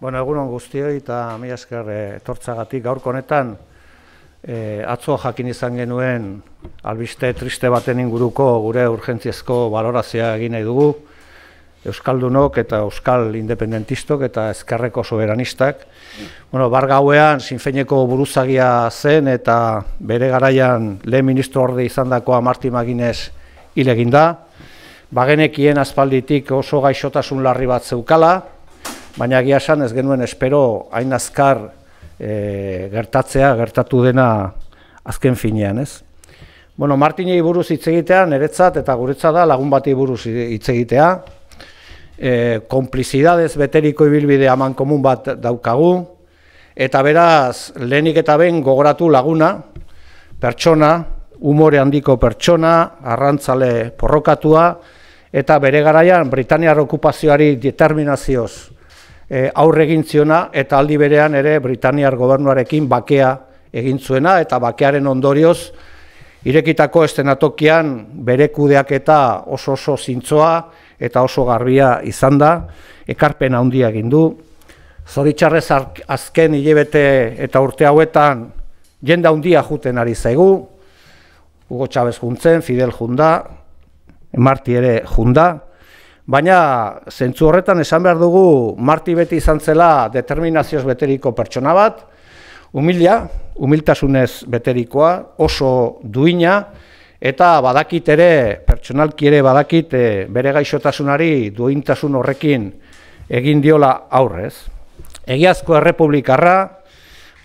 Bueno, egunon guztioi eta mi esker eh, etortzagatik gaurko honetan e, atzo jakin izan genuen albiste triste baten inguruko gure urgentziezko balorazia egin nahi dugu Euskaldunok eta Euskal independentistok eta ezkerreko soberanistak. Bueno, bar gauean sinfeineko buruzagia zen eta bere garaian lehen ministro orde izandakoa Marti Maginez hile Bagenekien aspalditik oso gaixotasun larri bat zeukala, baina gia ez genuen espero hain azkar e, gertatzea, gertatu dena azken finean, ez? Bueno, Martinei buruz hitz egitea noretzat eta guretzat da lagun bati buruz hitz egitea. E, eh, konplizidades beteriko ibilbide aman komun bat daukagu eta beraz lehenik eta ben gogoratu laguna pertsona, umore handiko pertsona, arrantzale porrokatua eta bere garaian Britaniar okupazioari determinazioz e, aurre egin ziona eta aldi berean ere Britaniar gobernuarekin bakea egin zuena eta bakearen ondorioz irekitako estenatokian bere kudeak eta oso oso zintzoa eta oso garbia izan da, ekarpen handia egin du. Zoritzarrez azken hilebete eta urte hauetan jende handia juten ari zaigu, Hugo Chavez juntzen, Fidel junda, Marti ere junda, Baina, zentzu horretan esan behar dugu marti beti izan zela determinazioz beteriko pertsona bat, humilia, humiltasunez beterikoa, oso duina, eta badakit ere, pertsonalki ere badakit eh, bere gaixotasunari duintasun horrekin egin diola aurrez. Egiazko errepublikarra,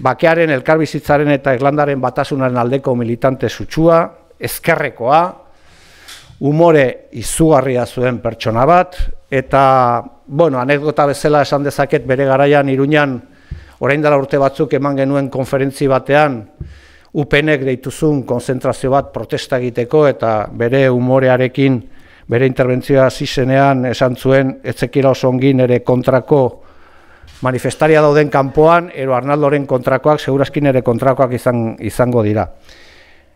bakearen, elkarbizitzaren eta eglandaren batasunaren aldeko militante zutsua, ezkerrekoa, umore izugarria zuen pertsona bat, eta, bueno, anekdota bezala esan dezaket bere garaian, iruñan, orain dela urte batzuk eman genuen konferentzi batean, upenek deituzun konzentrazio bat protesta egiteko, eta bere umorearekin, bere interbentzioa zizenean, esan zuen, etzekira oso ongin ere kontrako manifestaria dauden kanpoan, ero Arnaldoren kontrakoak, seguraskin ere kontrakoak izan, izango dira.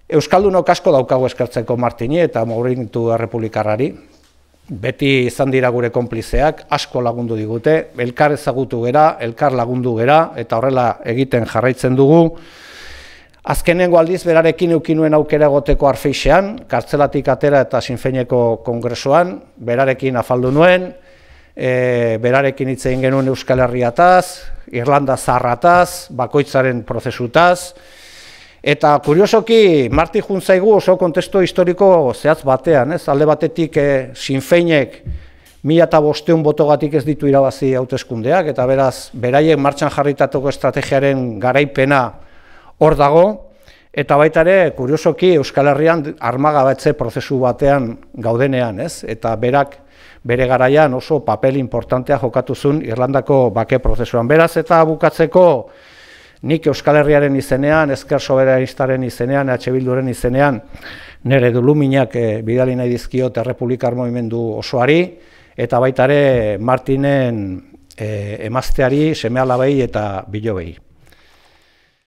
Euskaldunok asko daukagu eskartzeko Martini eta maurintu Errepublikarrari. Beti izan dira gure konplizeak, asko lagundu digute, elkar ezagutu gera, elkar lagundu gera, eta horrela egiten jarraitzen dugu. Azkenengo aldiz berarekin eukinuen aukera goteko arfeixean, kartzelatik atera eta sinfeineko kongresoan, berarekin afaldu nuen, e, berarekin hitz egin genuen Euskal Herriataz, Irlanda Zarrataz, bakoitzaren prozesutaz, Eta kuriosoki, Marti juntzaigu oso kontesto historiko zehaz batean, ez? Alde batetik e, sinfeinek mila eta bosteun botogatik ez ditu irabazi hauteskundeak, eta beraz, beraiek martxan jarritatuko estrategiaren garaipena hor dago, eta baita ere, kuriosoki, Euskal Herrian batze prozesu batean gaudenean, ez? Eta berak, bere garaian oso papel importantea jokatu zuen Irlandako bake prozesuan. Beraz, eta bukatzeko, nik Euskal Herriaren izenean, Ezker Soberanistaren izenean, H. Bilduren izenean, nire duluminak e, eh, bidali nahi dizkiot errepublikar movimendu osoari, eta baita ere Martinen e, emazteari, semea labei eta bilobei.